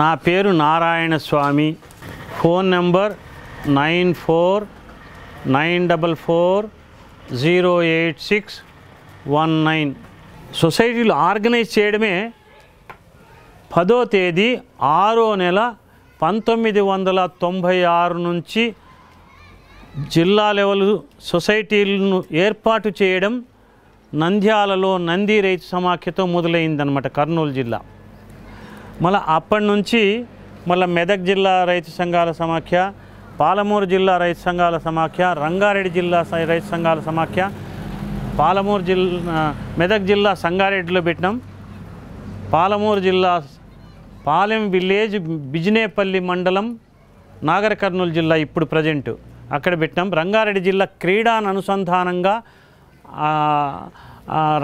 నా పేరు Narayana Swamy phone number nine four nine double four zero eight six one nine సొసైటీలు organise చేయడమే పదో తేదీ ఆరో నెల పంతొమ్మిది వందల తొంభై ఆరు నుంచి జిల్లా లెవెల్ సొసైటీలను ఏర్పాటు చేయడం నంద్యాలలో నంది రైతు సమాఖ్యతో మొదలైందనమాట కర్నూలు జిల్లా మళ్ళీ అప్పటి నుంచి మళ్ళీ మెదక్ జిల్లా రైతు సంఘాల సమాఖ్య పాలమూరు జిల్లా రైతు సంఘాల సమాఖ్య రంగారెడ్డి జిల్లా రైతు సంఘాల సమాఖ్య పాలమూరు జిల్లా మెదక్ జిల్లా సంగారెడ్డిలో పెట్టినాం పాలమూరు జిల్లా పాలెం విలేజ్ బిజినేపల్లి మండలం నాగర్ కర్నూలు జిల్లా ఇప్పుడు ప్రజెంట్ అక్కడ పెట్టినాం రంగారెడ్డి జిల్లా క్రీడాను అనుసంధానంగా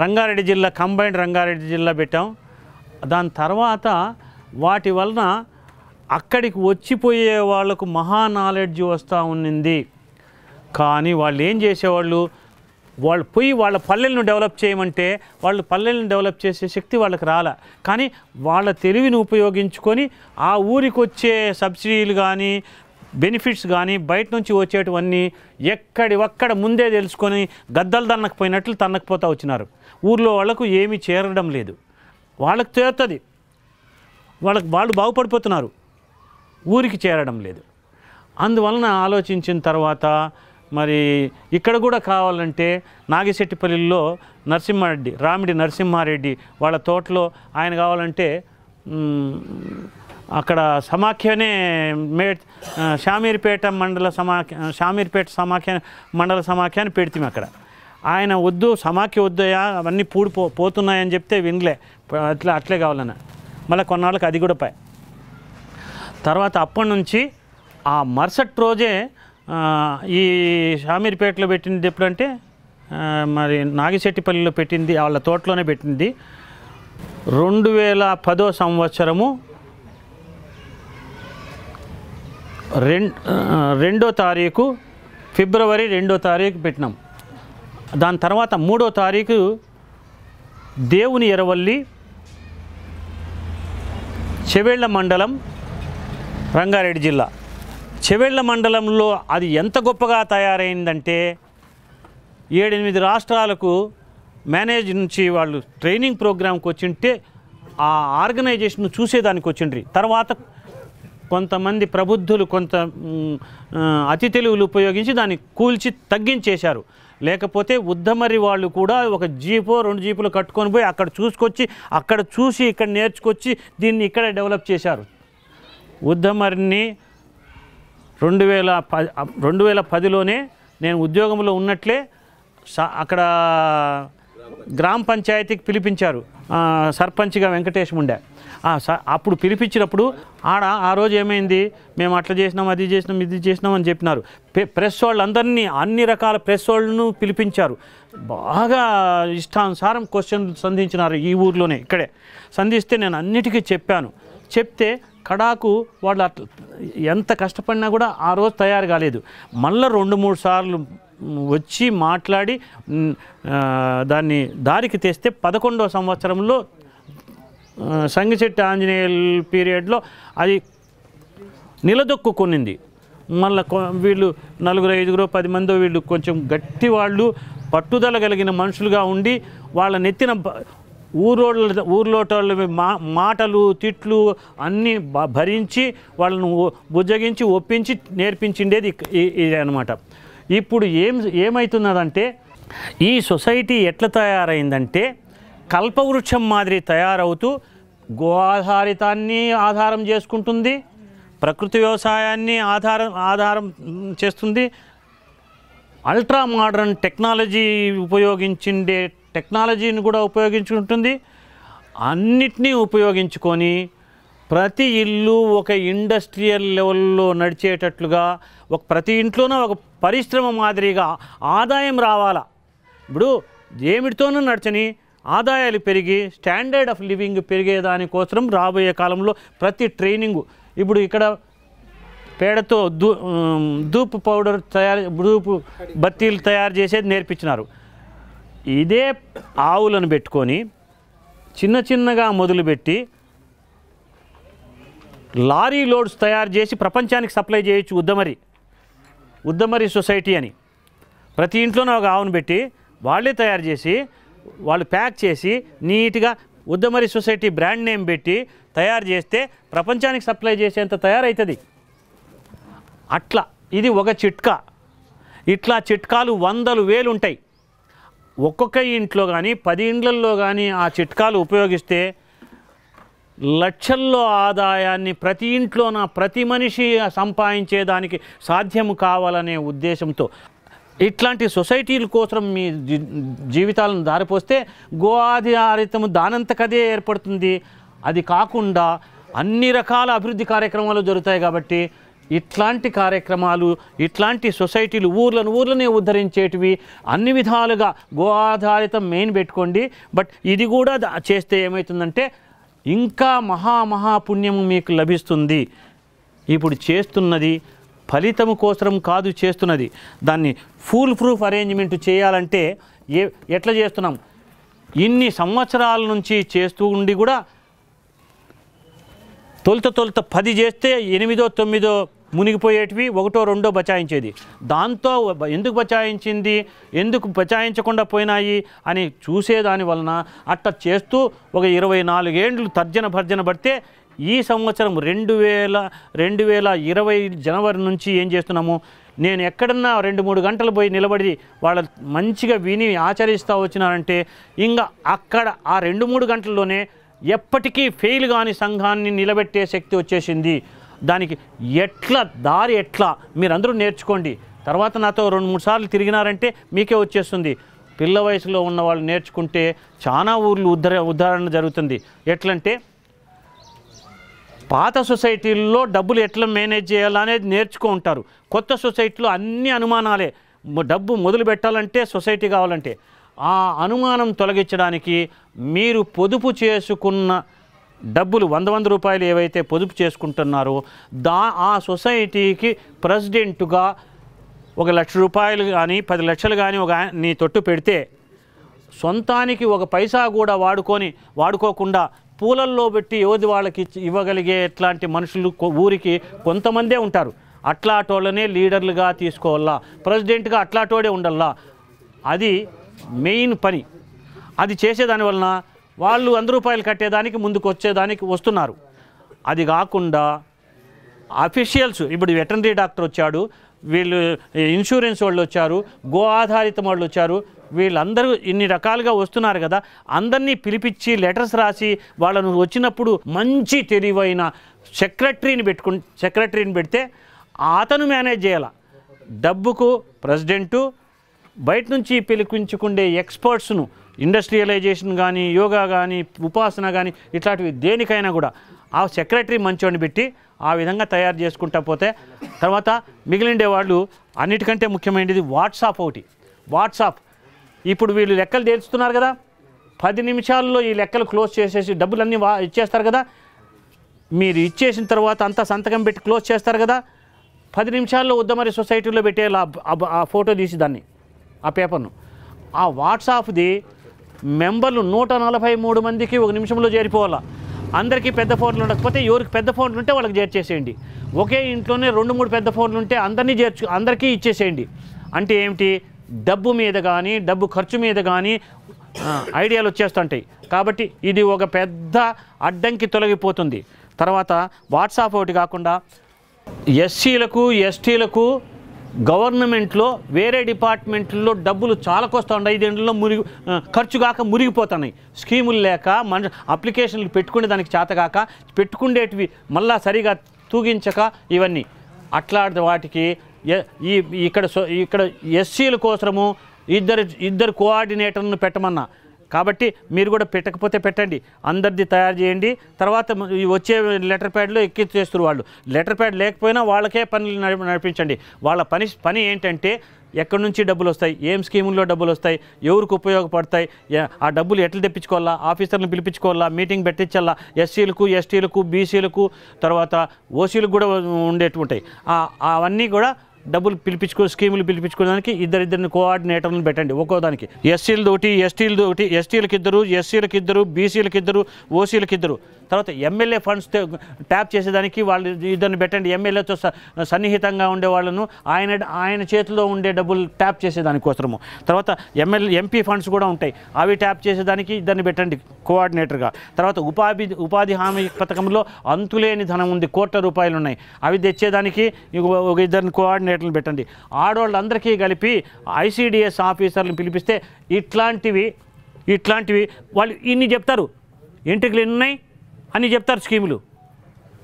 రంగారెడ్డి జిల్లా కంబైన్డ్ రంగారెడ్డి జిల్లా పెట్టాం దాని తర్వాత వాటి వలన అక్కడికి వచ్చిపోయే వాళ్ళకు మహా నాలెడ్జ్ వస్తూ ఉన్నింది కానీ వాళ్ళు ఏం చేసేవాళ్ళు వాళ్ళు పోయి వాళ్ళ పల్లెలను డెవలప్ చేయమంటే వాళ్ళు పల్లెలను డెవలప్ చేసే శక్తి వాళ్ళకి రాల కానీ వాళ్ళ తెలివిని ఉపయోగించుకొని ఆ ఊరికి వచ్చే సబ్సిడీలు కానీ బెనిఫిట్స్ కానీ బయట నుంచి వచ్చేటివన్నీ ఎక్కడి ఒక్కడ ముందే తెలుసుకొని గద్దలు తన్నకపోయినట్లు తన్నకపోతూ వచ్చినారు ఊర్లో వాళ్ళకు ఏమీ చేరడం లేదు వాళ్ళకు చేరుతుంది వాళ్ళకి వాళ్ళు బాగుపడిపోతున్నారు ఊరికి చేరడం లేదు అందువలన ఆలోచించిన తర్వాత మరి ఇక్కడ కూడా కావాలంటే నాగిశెట్టిపల్లిలో నరసింహారెడ్డి రామిడి నరసింహారెడ్డి వాళ్ళ తోటలో ఆయన కావాలంటే అక్కడ సమాఖ్యనే మే షామీర్పేట మండల సమాఖ్య షామీర్పేట సమాఖ్య మండల సమాఖ్యాన్ని పెడితే అక్కడ ఆయన వద్దు సమాఖ్య వద్దయా అవన్నీ పూడిపో పోతున్నాయని చెప్తే వినలే అట్లా అట్లే కావాలన్నా మళ్ళీ కొన్నాళ్ళకి అది కూడా పై తర్వాత అప్పటి నుంచి ఆ మరుసటి రోజే ఈ షామీర్పేటలో పెట్టింది ఎప్పుడంటే మరి నాగిశెట్టిపల్లిలో పెట్టింది వాళ్ళ తోటలోనే పెట్టింది రెండు వేల పదో సంవత్సరము రెండో తారీఖు ఫిబ్రవరి రెండో తారీఖు పెట్టినాం దాని తర్వాత మూడో తారీఖు దేవుని ఎరవల్లి చెవేళ్ల మండలం రంగారెడ్డి జిల్లా చెవేళ్ల మండలంలో అది ఎంత గొప్పగా తయారైందంటే ఏడెనిమిది రాష్ట్రాలకు మేనేజ్ నుంచి వాళ్ళు ట్రైనింగ్ వచ్చి వచ్చింటే ఆ ఆర్గనైజేషన్ చూసేదానికి వచ్చిండ్రి తర్వాత కొంతమంది ప్రబుద్ధులు కొంత అతి తెలివులు ఉపయోగించి దాన్ని కూల్చి తగ్గించేశారు లేకపోతే ఉద్దమరి వాళ్ళు కూడా ఒక జీపో రెండు జీపులు కట్టుకొని పోయి అక్కడ చూసుకొచ్చి అక్కడ చూసి ఇక్కడ నేర్చుకొచ్చి దీన్ని ఇక్కడ డెవలప్ చేశారు ఉద్దమరిని రెండు వేల రెండు వేల పదిలోనే నేను ఉద్యోగంలో ఉన్నట్లే అక్కడ గ్రామ పంచాయతీకి పిలిపించారు సర్పంచ్గా వెంకటేష్ ముండే అప్పుడు పిలిపించినప్పుడు ఆడ ఆ రోజు ఏమైంది మేము అట్లా చేసినాం అది చేసినాం ఇది చేసినాం అని చెప్పినారు ప్రెస్ వాళ్ళు అందరినీ అన్ని రకాల ప్రెస్ వాళ్ళను పిలిపించారు బాగా ఇష్టానుసారం క్వశ్చన్ సంధించినారు ఈ ఊర్లోనే ఇక్కడే సంధిస్తే నేను అన్నిటికీ చెప్పాను చెప్తే కడాకు వాళ్ళు అట్లా ఎంత కష్టపడినా కూడా ఆ రోజు తయారు కాలేదు మళ్ళీ రెండు మూడు సార్లు వచ్చి మాట్లాడి దాన్ని దారికి తెస్తే పదకొండవ సంవత్సరంలో సంగిశెట్టి ఆంజనేయుల పీరియడ్లో అది నిలదొక్కుకునింది మళ్ళీ వీళ్ళు నలుగురు ఐదుగురు పది మందో వీళ్ళు కొంచెం గట్టి వాళ్ళు పట్టుదల కలిగిన మనుషులుగా ఉండి వాళ్ళ నెత్తిన ఊరోళ్ళ ఊర్లోటోళ్ళ మా మాటలు తిట్లు అన్నీ భరించి వాళ్ళను బుజ్జగించి ఒప్పించి నేర్పించిండేది ఇది అనమాట ఇప్పుడు ఏం ఏమవుతున్నదంటే ఈ సొసైటీ ఎట్లా తయారైందంటే కల్పవృక్షం మాదిరి తయారవుతూ గో ఆధారితాన్ని ఆధారం చేసుకుంటుంది ప్రకృతి వ్యవసాయాన్ని ఆధారం ఆధారం చేస్తుంది అల్ట్రా మోడర్న్ టెక్నాలజీ ఉపయోగించిండే టెక్నాలజీని కూడా ఉపయోగించుకుంటుంది అన్నిటినీ ఉపయోగించుకొని ప్రతి ఇల్లు ఒక ఇండస్ట్రియల్ లెవెల్లో నడిచేటట్లుగా ఒక ప్రతి ఇంట్లోనూ ఒక పరిశ్రమ మాదిరిగా ఆదాయం రావాలా ఇప్పుడు ఏమిటితోనూ నడచని ఆదాయాలు పెరిగి స్టాండర్డ్ ఆఫ్ లివింగ్ పెరిగేదానికోసం రాబోయే కాలంలో ప్రతి ట్రైనింగ్ ఇప్పుడు ఇక్కడ పేడతో దూ దూపు పౌడర్ తయారు దూపు బత్తీలు తయారు చేసేది నేర్పించినారు ఇదే ఆవులను పెట్టుకొని చిన్న చిన్నగా మొదలుపెట్టి లారీ లోడ్స్ తయారు చేసి ప్రపంచానికి సప్లై చేయొచ్చు ఉద్దమరి ఉద్దమరి సొసైటీ అని ప్రతి ఇంట్లోనే ఒక ఆవును పెట్టి వాళ్ళే తయారు చేసి వాళ్ళు ప్యాక్ చేసి నీట్గా ఉద్దమరి సొసైటీ బ్రాండ్ నేమ్ పెట్టి తయారు చేస్తే ప్రపంచానికి సప్లై చేసేంత తయారవుతుంది అట్లా ఇది ఒక చిట్కా ఇట్లా చిట్కాలు వందలు వేలు ఉంటాయి ఒక్కొక్క ఇంట్లో కానీ పది ఇండ్లల్లో కానీ ఆ చిట్కాలు ఉపయోగిస్తే లక్షల్లో ఆదాయాన్ని ప్రతి ఇంట్లోన ప్రతి మనిషి సంపాదించేదానికి సాధ్యం కావాలనే ఉద్దేశంతో ఇట్లాంటి సొసైటీల కోసం మీ జీవితాలను దారిపోస్తే గో ఆధారితము దానంతకదే ఏర్పడుతుంది అది కాకుండా అన్ని రకాల అభివృద్ధి కార్యక్రమాలు జరుగుతాయి కాబట్టి ఇట్లాంటి కార్యక్రమాలు ఇట్లాంటి సొసైటీలు ఊర్లను ఊర్లనే ఉద్ధరించేటివి అన్ని విధాలుగా గో ఆధారితం మెయిన్ పెట్టుకోండి బట్ ఇది కూడా చేస్తే ఏమవుతుందంటే ఇంకా మహా మీకు లభిస్తుంది ఇప్పుడు చేస్తున్నది ఫలితం కోసం కాదు చేస్తున్నది దాన్ని ఫూల్ ప్రూఫ్ అరేంజ్మెంట్ చేయాలంటే ఏ ఎట్లా చేస్తున్నాం ఇన్ని సంవత్సరాల నుంచి చేస్తూ ఉండి కూడా తొలుత తొలుత పది చేస్తే ఎనిమిదో తొమ్మిదో మునిగిపోయేటివి ఒకటో రెండో బచాయించేది దాంతో ఎందుకు బచాయించింది ఎందుకు బచాయించకుండా పోయినాయి అని చూసేదాని వలన అట్ట చేస్తూ ఒక ఇరవై నాలుగేండ్లు తర్జన భర్జన పడితే ఈ సంవత్సరం రెండు వేల రెండు వేల ఇరవై జనవరి నుంచి ఏం చేస్తున్నాము నేను ఎక్కడన్నా రెండు మూడు గంటలు పోయి నిలబడి వాళ్ళ మంచిగా విని ఆచరిస్తూ వచ్చినారంటే ఇంకా అక్కడ ఆ రెండు మూడు గంటల్లోనే ఎప్పటికీ ఫెయిల్ కాని సంఘాన్ని నిలబెట్టే శక్తి వచ్చేసింది దానికి ఎట్లా దారి ఎట్లా మీరందరూ నేర్చుకోండి తర్వాత నాతో రెండు మూడు సార్లు తిరిగినారంటే మీకే వచ్చేస్తుంది పిల్ల వయసులో ఉన్న వాళ్ళు నేర్చుకుంటే చాలా ఊర్లు ఉద్ధర ఉదాహరణ జరుగుతుంది ఎట్లంటే పాత సొసైటీల్లో డబ్బులు ఎట్లా మేనేజ్ చేయాలనేది నేర్చుకుంటారు కొత్త సొసైటీలో అన్ని అనుమానాలే డబ్బు మొదలు పెట్టాలంటే సొసైటీ కావాలంటే ఆ అనుమానం తొలగించడానికి మీరు పొదుపు చేసుకున్న డబ్బులు వంద వంద రూపాయలు ఏవైతే పొదుపు చేసుకుంటున్నారో దా ఆ సొసైటీకి ప్రెసిడెంటుగా ఒక లక్ష రూపాయలు కానీ పది లక్షలు కానీ ఒక నీ తొట్టు పెడితే సొంతానికి ఒక పైసా కూడా వాడుకొని వాడుకోకుండా పూలల్లో పెట్టి యువతి వాళ్ళకి ఇవ్వగలిగే ఎట్లాంటి మనుషులు ఊరికి కొంతమందే ఉంటారు అట్లాటోళ్ళనే లీడర్లుగా తీసుకోవాలా ప్రెసిడెంట్గా అట్లాటోడే ఉండాలా అది మెయిన్ పని అది చేసేదాని వలన వాళ్ళు వంద రూపాయలు కట్టేదానికి ముందుకు వచ్చేదానికి వస్తున్నారు అది కాకుండా అఫీషియల్స్ ఇప్పుడు వెటనరీ డాక్టర్ వచ్చాడు వీళ్ళు ఇన్సూరెన్స్ వాళ్ళు వచ్చారు గో ఆధారితం వాళ్ళు వచ్చారు వీళ్ళందరూ ఇన్ని రకాలుగా వస్తున్నారు కదా అందరినీ పిలిపించి లెటర్స్ రాసి వాళ్ళను వచ్చినప్పుడు మంచి తెలివైన సెక్రటరీని పెట్టుకు సెక్రటరీని పెడితే అతను మేనేజ్ చేయాల డబ్బుకు ప్రెసిడెంటు బయట నుంచి పిలిపించుకుండే ఎక్స్పర్ట్స్ను ఇండస్ట్రియలైజేషన్ కానీ యోగా కానీ ఉపాసన కానీ ఇట్లాంటివి దేనికైనా కూడా ఆ సెక్రటరీ మంచోడిని పెట్టి ఆ విధంగా తయారు చేసుకుంటా పోతే తర్వాత మిగిలిండే వాళ్ళు అన్నిటికంటే ముఖ్యమైనది వాట్సాప్ ఒకటి వాట్సాప్ ఇప్పుడు వీళ్ళు లెక్కలు తెలుస్తున్నారు కదా పది నిమిషాల్లో ఈ లెక్కలు క్లోజ్ చేసేసి డబ్బులన్నీ వా ఇచ్చేస్తారు కదా మీరు ఇచ్చేసిన తర్వాత అంతా సంతకం పెట్టి క్లోజ్ చేస్తారు కదా పది నిమిషాల్లో ఉద్దమరి సొసైటీలో పెట్టే ఆ ఫోటో తీసి దాన్ని ఆ పేపర్ను ఆ వాట్సాప్ది మెంబర్లు నూట నలభై మూడు మందికి ఒక నిమిషంలో చేరిపోవాలా అందరికీ పెద్ద ఫోన్లు ఉండకపోతే ఎవరికి పెద్ద ఫోన్లు ఉంటే వాళ్ళకి చేర్చేసేయండి ఒకే ఇంట్లోనే రెండు మూడు పెద్ద ఫోన్లు ఉంటే అందరినీ చేర్చు అందరికీ ఇచ్చేసేయండి అంటే ఏమిటి డబ్బు మీద కానీ డబ్బు ఖర్చు మీద కానీ ఐడియాలు వచ్చేస్తుంటాయి కాబట్టి ఇది ఒక పెద్ద అడ్డంకి తొలగిపోతుంది తర్వాత వాట్సాప్ ఒకటి కాకుండా ఎస్సీలకు ఎస్టీలకు గవర్నమెంట్లో వేరే డిపార్ట్మెంట్లో డబ్బులు చాలకొస్తూ ఉన్నాయి ఐదేళ్లలో మురిగి ఖర్చు కాక మురిగిపోతున్నాయి స్కీములు లేక మన అప్లికేషన్లు పెట్టుకునే దానికి చేతగాక పెట్టుకుండేటివి మళ్ళా సరిగా తూగించక ఇవన్నీ అట్లాంటి వాటికి ఈ ఇక్కడ ఇక్కడ ఎస్సీల కోసము ఇద్దరు ఇద్దరు కోఆర్డినేటర్ను పెట్టమన్నా కాబట్టి మీరు కూడా పెట్టకపోతే పెట్టండి అందరిది తయారు చేయండి తర్వాత వచ్చే లెటర్ ప్యాడ్లో ఎక్కించేస్తారు వాళ్ళు లెటర్ ప్యాడ్ లేకపోయినా వాళ్ళకే పనులు నడిపించండి వాళ్ళ పని పని ఏంటంటే ఎక్కడి నుంచి డబ్బులు వస్తాయి ఏం స్కీముల్లో డబ్బులు వస్తాయి ఎవరికి ఉపయోగపడతాయి ఆ డబ్బులు ఎట్లా తెప్పించుకోవాలా ఆఫీసర్లు పిలిపించుకోవాలా మీటింగ్ పెట్టించాలా ఎస్సీలకు ఎస్టీలకు బీసీలకు తర్వాత ఓసీలకు కూడా ఉండేటువంటి అవన్నీ కూడా డబ్బులు పిలిపించుకో స్కీములు పిలిపించుకోవడానికి ఇద్దరిద్దరిని కోఆర్డినేటర్లను పెట్టండి ఒక్కో దానికి ఎస్సీలది ఒకటి ఎస్టీలది ఒకటి ఎస్టీలకి ఇద్దరు ఎస్సీలకి ఇద్దరు బీసీలకి ఇద్దరు ఓసీలకి ఇద్దరు తర్వాత ఎమ్మెల్యే ఫండ్స్ ట్యాప్ చేసేదానికి వాళ్ళు ఇద్దరిని పెట్టండి ఎమ్మెల్యేతో సన్నిహితంగా ఉండే వాళ్ళను ఆయన ఆయన చేతిలో ఉండే డబ్బులు ట్యాప్ చేసేదానికోసము తర్వాత ఎమ్మెల్యే ఎంపీ ఫండ్స్ కూడా ఉంటాయి అవి ట్యాప్ చేసేదానికి ఇద్దరిని పెట్టండి కోఆర్డినేటర్గా తర్వాత ఉపాధి ఉపాధి హామీ పథకంలో అంతులేని ధనం ఉంది కోట్ల రూపాయలు ఉన్నాయి అవి తెచ్చేదానికి ఒక ఇద్దరిని కోఆర్డినేటర్లు పెట్టండి ఆడవాళ్ళందరికీ కలిపి ఐసీడిఎస్ ఆఫీసర్లను పిలిపిస్తే ఇట్లాంటివి ఇట్లాంటివి వాళ్ళు ఇన్ని చెప్తారు ఇంటికి ఎన్ని ఉన్నాయి అని చెప్తారు స్కీములు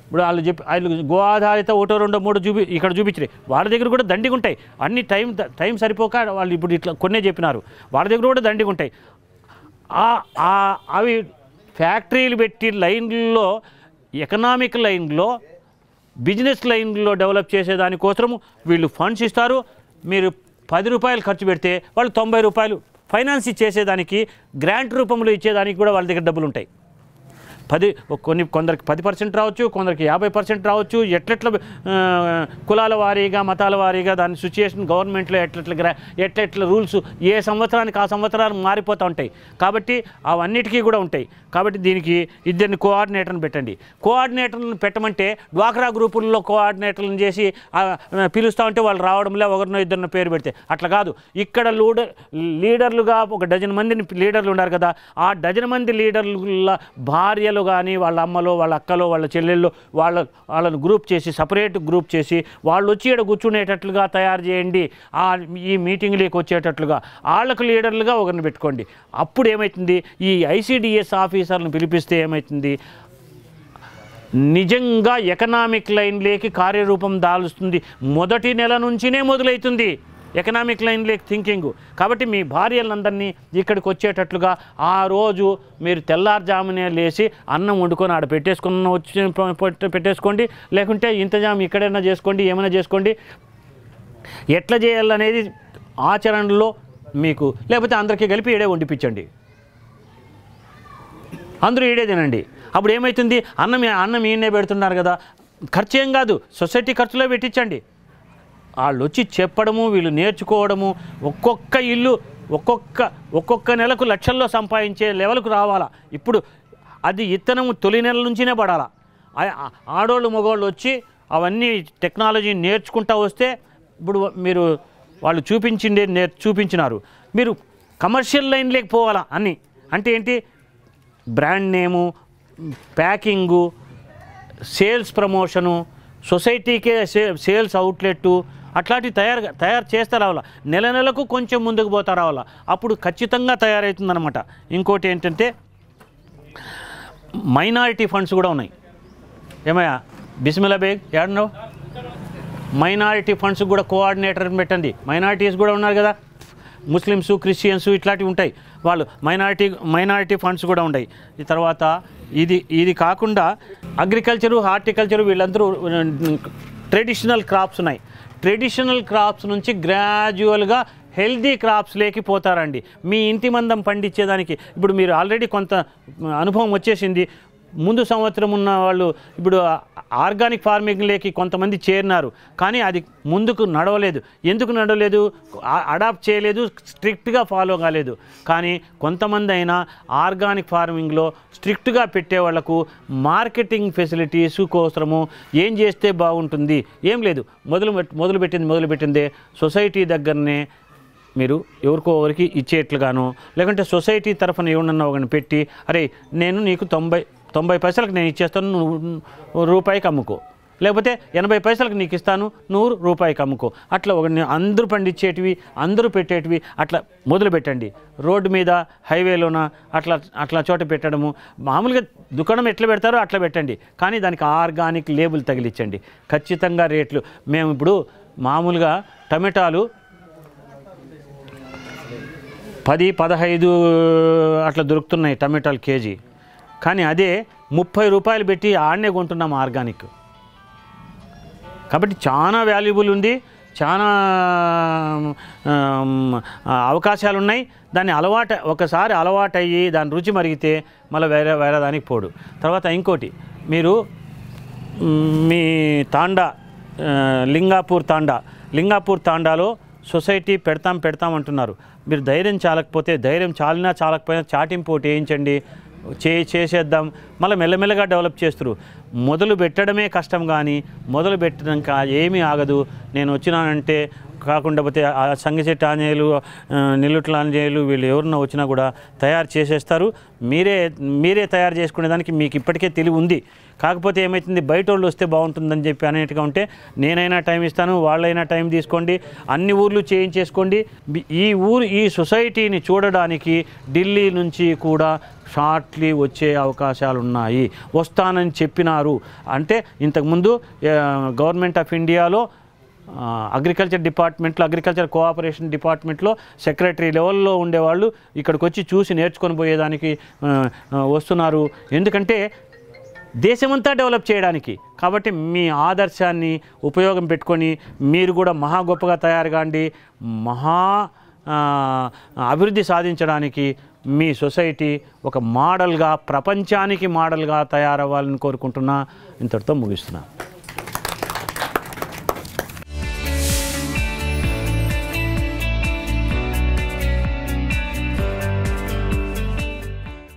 ఇప్పుడు వాళ్ళు చెప్పి వాళ్ళు గో ఆధారిత ఒకటో రెండో మూడో చూపి ఇక్కడ చూపించినాయి వాళ్ళ దగ్గర కూడా దండిగా ఉంటాయి అన్ని టైం టైం సరిపోక వాళ్ళు ఇప్పుడు ఇట్లా కొన్నే చెప్పినారు వాళ్ళ దగ్గర కూడా దండిగా ఉంటాయి అవి ఫ్యాక్టరీలు పెట్టి లైన్లో ఎకనామిక్ లైన్లో బిజినెస్ లైన్లో డెవలప్ చేసేదానికోసం వీళ్ళు ఫండ్స్ ఇస్తారు మీరు పది రూపాయలు ఖర్చు పెడితే వాళ్ళు తొంభై రూపాయలు ఫైనాన్స్ ఇచ్చేసేదానికి గ్రాంట్ రూపంలో ఇచ్చేదానికి కూడా వాళ్ళ దగ్గర డబ్బులు ఉంటాయి పది కొన్ని కొందరికి పది పర్సెంట్ రావచ్చు కొందరికి యాభై పర్సెంట్ రావచ్చు ఎట్లెట్ల కులాల వారీగా మతాల వారీగా దాని సిచ్యుయేషన్ గవర్నమెంట్లో గ్రా ఎట్లెట్ల రూల్స్ ఏ సంవత్సరానికి ఆ సంవత్సరాలు మారిపోతూ ఉంటాయి కాబట్టి అవన్నిటికీ కూడా ఉంటాయి కాబట్టి దీనికి ఇద్దరిని కోఆర్డినేటర్ని పెట్టండి కోఆర్డినేటర్ని పెట్టమంటే డ్వాక్రా గ్రూపుల్లో కోఆర్డినేటర్లను చేసి పిలుస్తూ ఉంటే వాళ్ళు రావడంలో ఒకరినో ఇద్దరినో పేరు పెడితే అట్లా కాదు ఇక్కడ లూడర్ లీడర్లుగా ఒక డజన్ మందిని లీడర్లు ఉన్నారు కదా ఆ డజన్ మంది లీడర్ల భార్యలు అన్నయ్యలు కానీ వాళ్ళ అమ్మలో వాళ్ళ అక్కలు వాళ్ళ చెల్లెళ్ళు వాళ్ళ వాళ్ళను గ్రూప్ చేసి సపరేట్ గ్రూప్ చేసి వాళ్ళు వచ్చి ఇక్కడ కూర్చునేటట్లుగా తయారు చేయండి ఆ ఈ మీటింగ్లోకి వచ్చేటట్లుగా వాళ్ళకు లీడర్లుగా ఒకరిని పెట్టుకోండి అప్పుడు ఏమవుతుంది ఈ ఐసీడిఎస్ ఆఫీసర్లను పిలిపిస్తే ఏమవుతుంది నిజంగా ఎకనామిక్ లైన్లోకి కార్యరూపం దాలుస్తుంది మొదటి నెల నుంచినే మొదలవుతుంది ఎకనామిక్ లైన్ థింకింగ్ కాబట్టి మీ భార్యలందరినీ ఇక్కడికి వచ్చేటట్లుగా ఆ రోజు మీరు తెల్లారుజామునే లేచి అన్నం వండుకొని ఆడ పెట్టేసుకున్న వచ్చి పెట్టేసుకోండి లేకుంటే ఇంతజాము ఇక్కడైనా చేసుకోండి ఏమైనా చేసుకోండి ఎట్లా చేయాలనేది ఆచరణలో మీకు లేకపోతే అందరికీ కలిపి ఈడే వండిపించండి అందరూ ఈడే తినండి అప్పుడు ఏమవుతుంది అన్నం అన్నం ఈయనే పెడుతున్నారు కదా ఖర్చు ఏం కాదు సొసైటీ ఖర్చులో పెట్టించండి వాళ్ళు వచ్చి చెప్పడము వీళ్ళు నేర్చుకోవడము ఒక్కొక్క ఇల్లు ఒక్కొక్క ఒక్కొక్క నెలకు లక్షల్లో సంపాదించే లెవెల్కు రావాలా ఇప్పుడు అది ఇత్తనము తొలి నెల నుంచినే పడాలా ఆడోళ్ళు మగవాళ్ళు వచ్చి అవన్నీ టెక్నాలజీ నేర్చుకుంటా వస్తే ఇప్పుడు మీరు వాళ్ళు చూపించింది నేర్ చూపించినారు మీరు కమర్షియల్ లైన్లోకి పోవాలా అని అంటే ఏంటి brand name packing sales promotion సొసైటీకే సేల్స్ అవుట్లెట్టు అట్లాంటివి తయారు తయారు చేస్తే రావాల నెల నెలకు కొంచెం ముందుకు పోతా రావాల అప్పుడు ఖచ్చితంగా తయారవుతుందనమాట ఇంకోటి ఏంటంటే మైనారిటీ ఫండ్స్ కూడా ఉన్నాయి ఏమయ్యా బిస్మిలా బేగ్ ఏడన్నావు మైనారిటీ ఫండ్స్ కూడా కోఆర్డినేటర్ పెట్టండి మైనారిటీస్ కూడా ఉన్నారు కదా ముస్లిమ్స్ క్రిస్టియన్స్ ఇట్లాంటివి ఉంటాయి వాళ్ళు మైనారిటీ మైనారిటీ ఫండ్స్ కూడా ఉన్నాయి ఈ తర్వాత ఇది ఇది కాకుండా అగ్రికల్చరు హార్టికల్చరు వీళ్ళందరూ ట్రెడిషనల్ క్రాప్స్ ఉన్నాయి ట్రెడిషనల్ క్రాప్స్ నుంచి గ్రాడ్యువల్గా హెల్దీ క్రాప్స్ పోతారండి మీ ఇంటి మందం పండించేదానికి ఇప్పుడు మీరు ఆల్రెడీ కొంత అనుభవం వచ్చేసింది ముందు సంవత్సరం ఉన్న వాళ్ళు ఇప్పుడు ఆర్గానిక్ ఫార్మింగ్లోకి కొంతమంది చేరినారు కానీ అది ముందుకు నడవలేదు ఎందుకు నడవలేదు అడాప్ట్ చేయలేదు స్ట్రిక్ట్గా ఫాలో కాలేదు కానీ కొంతమంది అయినా ఆర్గానిక్ ఫార్మింగ్లో స్ట్రిక్ట్గా పెట్టే వాళ్లకు మార్కెటింగ్ ఫెసిలిటీస్ కోసము ఏం చేస్తే బాగుంటుంది ఏం లేదు మొదలు మొదలుపెట్టింది మొదలుపెట్టిందే సొసైటీ దగ్గరనే మీరు ఎవరికో ఎవరికి ఇచ్చేట్లుగాను లేకుంటే సొసైటీ తరఫున ఏమన్నా ఒకని పెట్టి అరే నేను నీకు తొంభై తొంభై పైసలకు నేను ఇచ్చేస్తాను నువ్వు రూపాయికి అమ్ముకో లేకపోతే ఎనభై పైసలకు నీకు ఇస్తాను నూరు రూపాయికి అమ్ముకో అట్లా ఒక అందరూ పండించేటివి అందరూ పెట్టేటివి అట్లా మొదలు పెట్టండి రోడ్డు మీద హైవేలోన అట్లా అట్లా చోట పెట్టడము మామూలుగా దుకాణం ఎట్లా పెడతారో అట్లా పెట్టండి కానీ దానికి ఆర్గానిక్ లేబుల్ తగిలించండి ఖచ్చితంగా రేట్లు మేము ఇప్పుడు మామూలుగా టమాటాలు పది పదహైదు అట్లా దొరుకుతున్నాయి టమాటాలు కేజీ కానీ అదే ముప్పై రూపాయలు పెట్టి ఆడనే కొంటున్నాం ఆర్గానిక్ కాబట్టి చాలా వాల్యుబుల్ ఉంది చాలా అవకాశాలు ఉన్నాయి దాన్ని అలవాటు ఒకసారి అలవాటు అయ్యి దాని రుచి మరిగితే మళ్ళీ వేరే వేరే దానికి పోడు తర్వాత ఇంకోటి మీరు మీ తాండా లింగాపూర్ తాండా లింగాపూర్ తాండాలో సొసైటీ పెడతాం పెడతాం అంటున్నారు మీరు ధైర్యం చాలకపోతే ధైర్యం చాలినా చాలకపోయినా చాటింపు వేయించండి చే చేసేద్దాం మళ్ళీ మెల్లమెల్లగా డెవలప్ చేస్తారు మొదలు పెట్టడమే కష్టం కానీ మొదలు పెట్టడం ఏమీ ఆగదు నేను వచ్చినానంటే కాకుండా పోతే ఆ సంగచెట్టు ఆంజనేయులు నిల్లుట్ల ఆంజనేయులు వీళ్ళు ఎవరన్నా వచ్చినా కూడా తయారు చేసేస్తారు మీరే మీరే తయారు చేసుకునే దానికి మీకు ఇప్పటికే తెలివి ఉంది కాకపోతే ఏమైతుంది బయట వాళ్ళు వస్తే బాగుంటుందని చెప్పి అనేట్టుగా ఉంటే నేనైనా టైం ఇస్తాను వాళ్ళైనా టైం తీసుకోండి అన్ని ఊర్లు చేయించేసుకోండి ఈ ఊరు ఈ సొసైటీని చూడడానికి ఢిల్లీ నుంచి కూడా షార్ట్లీ వచ్చే అవకాశాలు ఉన్నాయి వస్తానని చెప్పినారు అంటే ఇంతకుముందు గవర్నమెంట్ ఆఫ్ ఇండియాలో అగ్రికల్చర్ డిపార్ట్మెంట్లో అగ్రికల్చర్ కోఆపరేషన్ డిపార్ట్మెంట్లో సెక్రటరీ లెవెల్లో ఉండేవాళ్ళు ఇక్కడికి వచ్చి చూసి నేర్చుకొని పోయేదానికి వస్తున్నారు ఎందుకంటే దేశమంతా డెవలప్ చేయడానికి కాబట్టి మీ ఆదర్శాన్ని ఉపయోగం పెట్టుకొని మీరు కూడా మహా గొప్పగా తయారు కాండి మహా అభివృద్ధి సాధించడానికి మీ సొసైటీ ఒక మోడల్గా ప్రపంచానికి మోడల్గా తయారవ్వాలని కోరుకుంటున్నా ఇంతటితో ముగిస్తున్నాను